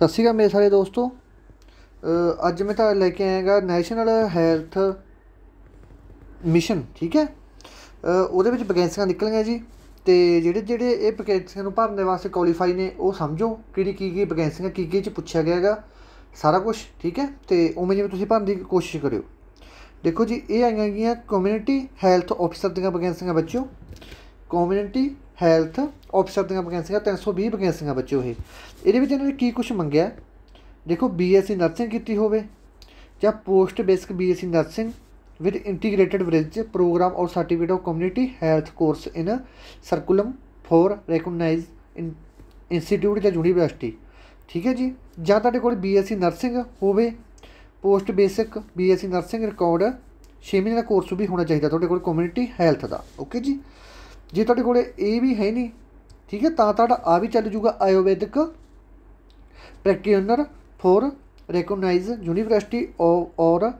ਸਤਿ ਸ਼੍ਰੀ ਅਕਾਲ ਮੇਰੇ ਸਾਰੇ ਦੋਸਤੋ ਅੱਜ ਮੈਂ ਤੁਹਾਨੂੰ ਲੈ ਕੇ ਆਇਆਗਾ ਨੈਸ਼ਨਲ ਹੈਲਥ ਮਿਸ਼ਨ ਠੀਕ ਹੈ ਉਹਦੇ ਵਿੱਚ ਵੈਕੈਂਸੀਆਂ ਨਿਕਲੀਆਂ ਜੀ ਤੇ ਜਿਹੜੇ ਜਿਹੜੇ ਇਹ ਵੈਕੈਂਸੀਆਂ ਨੂੰ ਭਰਨ ਦੇ ਵਾਸਤੇ ਕੁਆਲੀਫਾਈ ਨੇ ਉਹ ਸਮਝੋ ਕਿਹੜੀ ਕੀ ਕੀ ਵੈਕੈਂਸੀਆਂ ਕੀ ਕੀ ਚ ਪੁੱਛਿਆ ਗਿਆ ਹੈਗਾ ਸਾਰਾ ਕੁਝ ਠੀਕ ਹੈ ਤੇ ਉਵੇਂ ਜਿਵੇਂ ਤੁਸੀਂ ਭਰਨ ਦੀ ਕੋਸ਼ਿਸ਼ ਕਰਿਓ ਦੇਖੋ ਜੀ ਇਹ ਆਈਆਂ ਗਈਆਂ ਕਮਿਊਨਿਟੀ ਹੈਲਥ ਆਫੀਸਰ ਦੀਆਂ ਵੈਕੈਂਸੀਆਂ ਬੱਚਿਓ ਕਮਿਊਨਿਟੀ ਹੈਲਥ ਆਫਿਸਰ ਦੀਆਂ ਵੈਕੈਂਸੀਆਂ 320 ਵੈਕੈਂਸੀਆਂ ਬੱਚਿਓ ਇਹ ਇਹਦੇ ਵਿੱਚ ਇਹਨਾਂ ਨੇ ਕੀ ਕੁਝ ਮੰਗਿਆ ਦੇਖੋ ਬੀਐਸਸੀ ਨਰਸਿੰਗ ਕੀਤੀ ਹੋਵੇ ਜਾਂ post basic BSc nursing with integrated bridge program ਔਰ certificate of community health course in curriculum for recognized institute ਜਾਂ ਯੂਨੀਵਰਸਿਟੀ ਠੀਕ ਹੈ ਜੀ ਜਾਂ ਤੁਹਾਡੇ ਕੋਲ ਬੀਐਸਸੀ ਨਰਸਿੰਗ ਹੋਵੇ post basic BSc nursing record 6 ਮਹੀਨੇ ਦਾ ਕੋਰਸ ਵੀ ਹੋਣਾ ਚਾਹੀਦਾ ਤੁਹਾਡੇ ਕੋਲ ਕਮਿਊਨਿਟੀ ਹੈਲਥ ਦਾ ਓਕੇ ਜੀ ਜੇ ਤੁਹਾਡੇ ਕੋਲੇ ਇਹ ਵੀ ਹੈ ਨਹੀਂ ਠੀਕ ਹੈ ਤਾਂ ਤੁਹਾਡਾ ਆ ਵੀ ਚੱਲ ਜੂਗਾ Ayurvedic practitioner for recognized university ਔਰ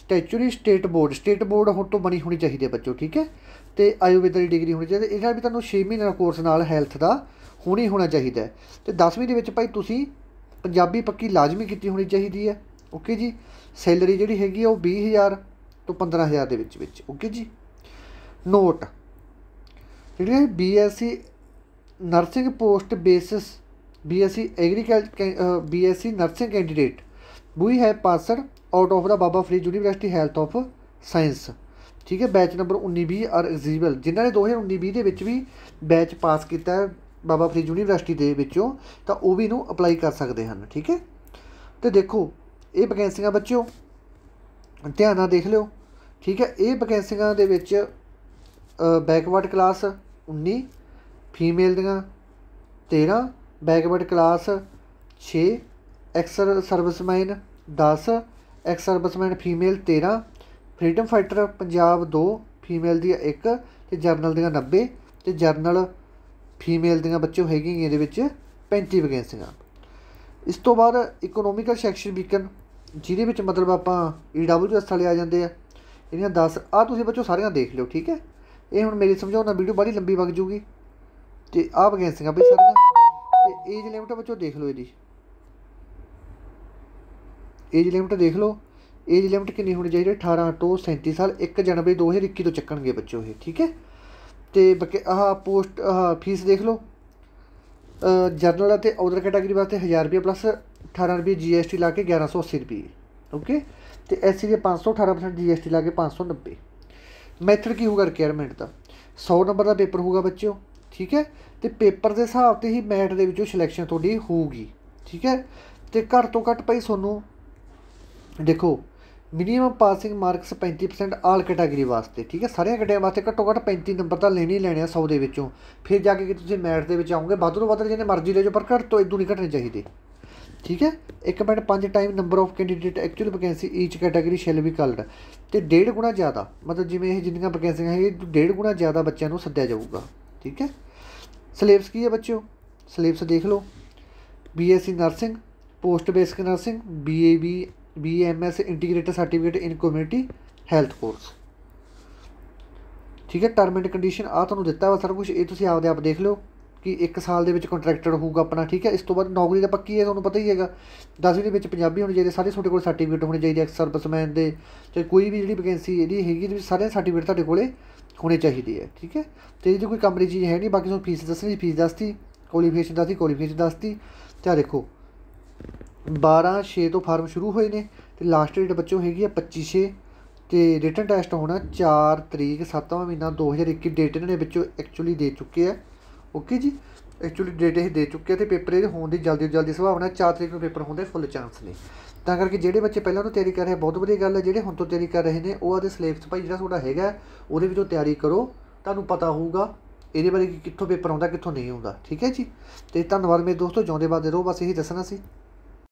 statutory state board state board ਹੁਣ ਤੋਂ ਬਣੀ ਹੋਣੀ ਚਾਹੀਦੀ ਹੈ ਬੱਚੋ ਠੀਕ ਹੈ ਤੇ ਆਯੁਰਵੇਦ ਦੀ ਡਿਗਰੀ ਹੋਣੀ ਚਾਹੀਦੀ ਇਹਦਾ ਵੀ ਤੁਹਾਨੂੰ 6 ਮਹੀਨੇ ਦਾ ਕੋਰਸ ਨਾਲ ਹੈਲਥ ਦਾ ਹੋਣੀ ਹੋਣਾ ਚਾਹੀਦਾ ਤੇ 10ਵੀਂ ਦੇ ਵਿੱਚ ਭਾਈ ਤੁਸੀਂ ਪੰਜਾਬੀ ਪੱਕੀ ਲਾਜ਼ਮੀ ਕੀਤੀ ਹੋਣੀ ਚਾਹੀਦੀ ਹੈ ਓਕੇ ਜੀ ਸੈਲਰੀ ਜਿਹੜੀ ਹੈਗੀ ਉਹ 20000 ਤੋਂ 15000 ਦੇ ਵਿੱਚ ਵਿੱਚ ਓਕੇ ਜੀ ਨੋਟ ਜਿਹੜੀ BSc nursing post basis BSc agriculture BSc nursing candidate ਵੀ ਹੈ ਪਾਸਰ ਆਊਟ ਆਫ ਦਾ Baba Farid university health of science ਠੀਕ ਹੈ ਬੈਚ ਨੰਬਰ 1920 ਆਰ ਐਗਜ਼ੀਬਲ ਜਿਨ੍ਹਾਂ ਨੇ 2019-20 ਦੇ ਵਿੱਚ ਵੀ ਬੈਚ ਪਾਸ ਕੀਤਾ ਹੈ ਬਾਬਾ ਫਰੀਦ ਯੂਨੀਵਰਸਿਟੀ ਦੇ ਵਿੱਚੋਂ ਤਾਂ ਉਹ ਵੀ ਨੂੰ ਅਪਲਾਈ ਕਰ ਸਕਦੇ ਹਨ ਠੀਕ ਹੈ ਤੇ ਦੇਖੋ ਇਹ ਵੈਕੈਂਸੀਆਂ ਬੱਚਿਓ ਧਿਆਨ ਨਾਲ ਦੇਖ ਲਿਓ ਠੀਕ ਹੈ ਇਹ ਵੈਕੈਂਸੀਆਂ ਦੇ ਵਿੱਚ ਬੈਕਵਰਡ ਕਲਾਸ 19 ਫੀਮੇਲ ਦੀਆਂ 13 backward class 6 ex serviceman 10 ex serviceman female 13 freedom fighter Punjab 2 female ਦੀ 1 ਤੇ ਜਰਨਲ ਦੀਆਂ 90 ਤੇ ਜਰਨਲ ਫੀਮੇਲ ਦੀਆਂ ਬੱਚੋ ਹੈਗੀਆਂ ਇਹਦੇ ਵਿੱਚ 35 ਵੈਕੈਂਸੀਆਂ ਇਸ ਤੋਂ ਬਾਅਦ ਇਕਨੋਮਿਕਲ ਸੈਕਸ਼ਨ ਵੀਕਨ ਜਿਹਦੇ ਵਿੱਚ ਮਤਲਬ ਆਪਾਂ ਈਡਬਲਯੂਐਸ ਵਾਲੇ ਆ ਜਾਂਦੇ ਆ ਇਹਦੀਆਂ 10 ਆ ਤੁਸੀਂ ਬੱਚੋ ਸਾਰੀਆਂ ਦੇਖ ਲਿਓ ਠੀਕ ਹੈ ਇਹ ਹੁਣ ਮੇਰੀ ਸਮਝਾਉਣਾ ਵੀਡੀਓ ਬੜੀ ਲੰਬੀ ਵਗ ਜੂਗੀ ਤੇ ਆਹ ਵਗੈਂਸੀਆਂ ਬਈ ਸਾਰੀਆਂ ਤੇ ਏਜ ਲਿਮਟ ਬੱਚੋ ਦੇਖ ਲਓ ਇਹਦੀ ਏਜ ਲਿਮਟ ਦੇਖ ਲਓ ਏਜ ਲਿਮਟ ਕਿੰਨੀ ਹੋਣੀ ਚਾਹੀਦੀ 18 ਤੋਂ 37 ਸਾਲ 1 ਜਨਵਰੀ 2021 ਤੋਂ ਚੱਕਣਗੇ ਬੱਚੋ ਇਹ ਠੀਕ ਹੈ ਤੇ ਆਹ ਪੋਸਟ ਆਹ ਫੀਸ ਦੇਖ ਲਓ ਜਰਨਲ ਅਤੇ ਆਊਟਰ ਕੈਟਾਗਰੀ ਵਾਸਤੇ 1000 ਰੁਪਏ ਪਲੱਸ 18 ਰੁਪਏ ਜੀਐਸਟੀ ਲਾ ਕੇ 1180 ਰੁਪਏ ਓਕੇ ਤੇ ਐਸਸੀ ਦੇ 518% ਜੀਐਸਟੀ ਲਾ ਕੇ 590 ਮੈਥਡ ਕੀ ਹੋਊਗਾ ਰਿਕੁਆਇਰਮੈਂਟ ਦਾ 100 ਨੰਬਰ ਦਾ ਪੇਪਰ ਹੋਊਗਾ ਬੱਚਿਓ ਠੀਕ ਹੈ ਤੇ ਪੇਪਰ ਦੇ ਹਿਸਾਬ ਤੇ ਹੀ ਮੈਥ ਦੇ ਵਿੱਚੋਂ ਸਿਲੈਕਸ਼ਨ ਤੁਹਾਡੀ ਹੋਊਗੀ ਠੀਕ ਹੈ ਤੇ ਘੱਟ ਤੋਂ ਘੱਟ ਭਾਈ ਤੁਹਾਨੂੰ ਦੇਖੋ minimum passing marks 35% all category ਵਾਸਤੇ ਠੀਕ ਹੈ ਸਾਰੇ ਕੈਟਾਗਰੀਆਂ ਵਾਸਤੇ ਘੱਟੋ ਘੱਟ 35 ਨੰਬਰ ਤਾਂ ਲੈਣੇ ਹੀ ਲੈਣੇ ਆ 100 ਦੇ ਵਿੱਚੋਂ ਫਿਰ ਜਾ ਕੇ ਕਿ ਤੁਸੀਂ ਮੈਥ ਦੇ ਵਿੱਚ ਆਉਂਗੇ ਵੱਧ ਤੋਂ ਵੱਧ ਜਿੰਨੇ ਮਰਜ਼ੀ ਲੈ ਜਾਓ ਪਰ ਘੱਟ ਤੋਂ ਇਦੋਂ ਨਹੀਂ ਘਟਣੇ ਚਾਹੀਦੇ ਠੀਕ ਹੈ 1.5 time number of candidate actual vacancy each category shall be called ਤੇ ਡੇਢ ਗੁਣਾ ਜ਼ਿਆਦਾ ਮਤਲਬ ਜਿਵੇਂ ਇਹ ਜਿੰਨੀਆਂ ਵੈਕੈਂਸੀਆਂ ਹੈ ਇਹ ਡੇਢ ਗੁਣਾ ਜ਼ਿਆਦਾ ਬੱਚਿਆਂ ਨੂੰ ਸੱਦਿਆ ਜਾਊਗਾ ਠੀਕ ਹੈ ਸਿਲੇਬਸ ਕੀ ਹੈ ਬੱਚਿਓ ਸਿਲੇਬਸ ਦੇਖ ਲਓ BSc nursing post basic nursing ਬੀਏਬੀ BMS integrated certificate in community health course ਠੀਕ ਹੈ ਟਰਮ ਐਂਡ ਕੰਡੀਸ਼ਨ ਆ ਤੁਹਾਨੂੰ ਦਿੱਤਾ ਵਾ ਸਾਰਾ ਕੁਝ ਇਹ ਤੁਸੀਂ ਆਪਦੇ ਆਪ ਦੇਖ ਲਓ ਕਿ 1 ਸਾਲ ਦੇ ਵਿੱਚ ਕੰਟਰੈਕਟਡ ਹੋਊਗਾ ਆਪਣਾ ਠੀਕ ਹੈ ਇਸ ਤੋਂ ਬਾਅਦ ਨੌਕਰੀ ਤਾਂ ਪੱਕੀ ਹੈ ਤੁਹਾਨੂੰ ਪਤਾ ਹੀ ਹੈਗਾ 10ਵੀਂ ਦੇ ਵਿੱਚ ਪੰਜਾਬੀ ਹੋਣੀ ਚਾਹੀਦੀ ਸਾਰੇ ਤੁਹਾਡੇ ਕੋਲ ਸਰਟੀਫਿਕੇਟ ਹੋਣੇ ਚਾਹੀਦੇ ਐਕਸ ਸਰਵਿਸਮੈਨ ਦੇ ਤੇ ਕੋਈ ਵੀ ਜਿਹੜੀ ਵੈਕੈਂਸੀ ਇਹਦੀ ਹੈਗੀ ਤੇ ਸਾਰੇ ਸਰਟੀਫਿਕੇਟ ਤੁਹਾਡੇ ਕੋਲੇ ਹੋਣੇ ਚਾਹੀਦੇ ਐ ਠੀਕ ਹੈ ਤੇ ਇਹਦੀ ਕੋਈ ਕੰਪਨੀ ਚੀਜ਼ ਹੈ ਨਹੀਂ ਬਾਕੀ ਤੁਹਾਨੂੰ ਫੀਸ ਦੱਸਣੀ ਫੀਸ ਦੱਸਤੀ ਕੁਆਲੀਫਿਕੇਸ਼ਨ ਦੱਸਤੀ ਕੁਆਲੀਫਿਕੇਸ਼ਨ ਦੱਸਤੀ ਚਾਹ ਦੇਖੋ 12 6 ਤੋਂ ਫਾਰਮ ਸ਼ੁਰੂ ਹੋਏ ਨੇ ਤੇ ਲਾਸਟ ਡੇਟ ਬੱਚੋ ਹੈਗੀ ਹੈ 25 6 ਤੇ ਰਿਟਨ ਟੈਸਟ ਹੋਣਾ 4 ਤਰੀਕ 7ਵਾਂ ਮਹੀਨਾ 2021 ਡੇਟ ਇਹਨਾਂ ਨੇ ਵਿੱਚੋਂ ਐਕਚੁਅਲੀ ਦੇ ਚੁੱਕੇ ਆ ਓਕੇ ਜੀ ਐਕਚੁਅਲੀ ਡੇਟ ਇਹ ਦੇ ਚੁੱਕੇ ਤੇ ਪੇਪਰ ਇਹ ਹੋਣ ਦੀ ਜਲਦੀ ਜਲਦੀ ਸੰਭਾਵਨਾ 4 ਤਰੀਕ ਨੂੰ ਪੇਪਰ ਹੋਣ ਦੇ ਫੁੱਲ ਚਾਂਸ ਨੇ ਤਾਂ ਕਰਕੇ ਜਿਹੜੇ ਬੱਚੇ ਪਹਿਲਾਂ ਤੋਂ ਤਿਆਰੀ ਕਰ ਰਹੇ ਬਹੁਤ ਵਧੀਆ ਗੱਲ ਹੈ ਜਿਹੜੇ ਹੁਣ ਤੋਂ ਤਿਆਰੀ ਕਰ ਰਹੇ ਨੇ ਉਹ ਆਦੇ ਸਿਲੇਬਸ ਭਾਈ ਜਿਹੜਾ ਤੁਹਾਡਾ ਹੈਗਾ ਉਹਦੇ ਵਿੱਚੋਂ ਤਿਆਰੀ ਕਰੋ ਤੁਹਾਨੂੰ ਪਤਾ ਹੋਊਗਾ ਇਹਦੇ ਬਾਰੇ ਕਿ ਕਿੱਥੋਂ ਪੇਪਰ ਆਉਂਦਾ ਕਿੱਥੋਂ ਨਹੀਂ ਆਉਂਦਾ ਠੀਕ ਹੈ ਜੀ ਤੇ ਧੰਨਵਾਦ ਮੇਰੇ ਦੋਸਤੋ ਜਿਉਂਦੇ ਬਾਦ ਰਹੋ ਬਸ ਇਹੀ ਦੱਸਣਾ ਸੀ